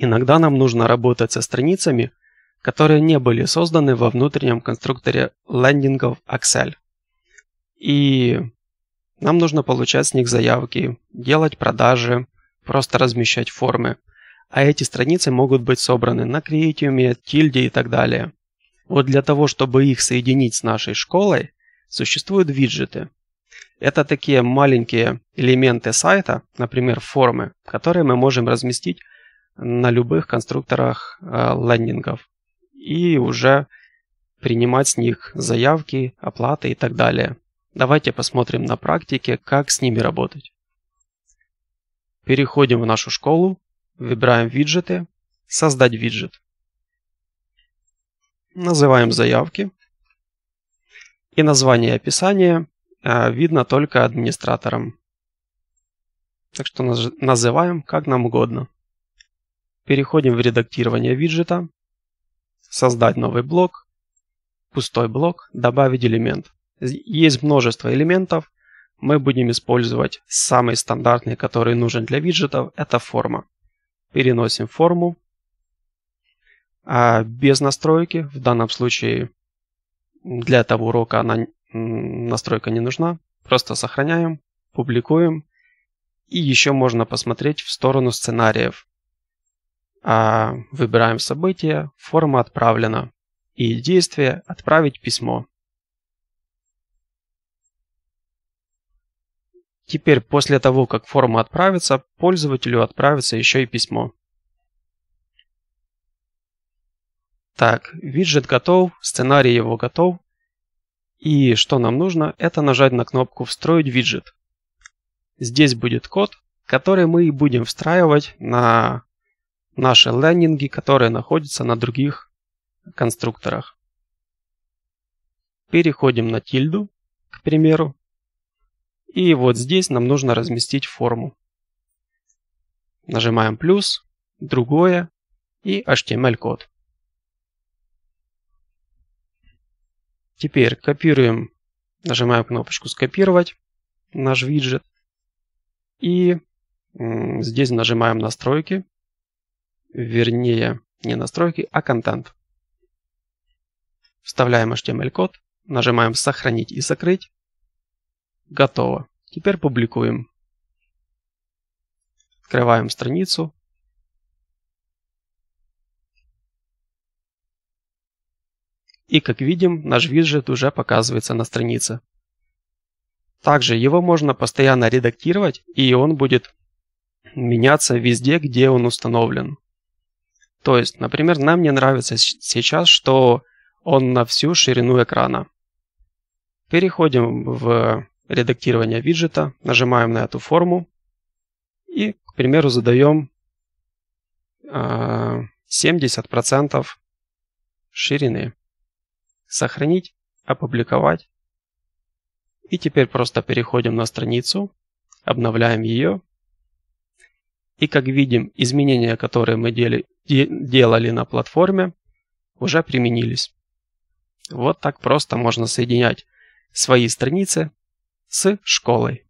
Иногда нам нужно работать со страницами, которые не были созданы во внутреннем конструкторе лендингов Excel. И нам нужно получать с них заявки, делать продажи, просто размещать формы. А эти страницы могут быть собраны на Creatium, Tilde и так далее. Вот для того, чтобы их соединить с нашей школой, существуют виджеты. Это такие маленькие элементы сайта, например, формы, которые мы можем разместить на любых конструкторах э, лендингов и уже принимать с них заявки, оплаты и так далее. Давайте посмотрим на практике, как с ними работать. Переходим в нашу школу, выбираем виджеты, создать виджет. Называем заявки. И название и описание э, видно только администратором. Так что называем как нам угодно. Переходим в редактирование виджета. Создать новый блок. Пустой блок. Добавить элемент. Есть множество элементов. Мы будем использовать самый стандартный, который нужен для виджетов. Это форма. Переносим форму. А без настройки, в данном случае для этого урока она, настройка не нужна. Просто сохраняем, публикуем. И еще можно посмотреть в сторону сценариев. А, выбираем событие, форма отправлена и действие «Отправить письмо». Теперь после того, как форма отправится, пользователю отправится еще и письмо. Так, виджет готов, сценарий его готов. И что нам нужно, это нажать на кнопку «Встроить виджет». Здесь будет код, который мы и будем встраивать на наши лендинги, которые находятся на других конструкторах. Переходим на тильду, к примеру. И вот здесь нам нужно разместить форму. Нажимаем плюс, другое и HTML-код. Теперь копируем, нажимаем кнопочку «Скопировать» наш виджет. И здесь нажимаем «Настройки», вернее не настройки, а контент. Вставляем HTML-код, нажимаем «Сохранить» и «Сокрыть». Готово. Теперь публикуем. Открываем страницу. И как видим, наш виджет уже показывается на странице. Также его можно постоянно редактировать, и он будет меняться везде, где он установлен. То есть, например, нам не нравится сейчас, что он на всю ширину экрана. Переходим в редактирование виджета, нажимаем на эту форму и, к примеру, задаем 70% а, ширины. Сохранить, опубликовать. И теперь просто переходим на страницу, обновляем ее и как видим, изменения, которые мы дели, де, делали на платформе, уже применились. Вот так просто можно соединять свои страницы с школой.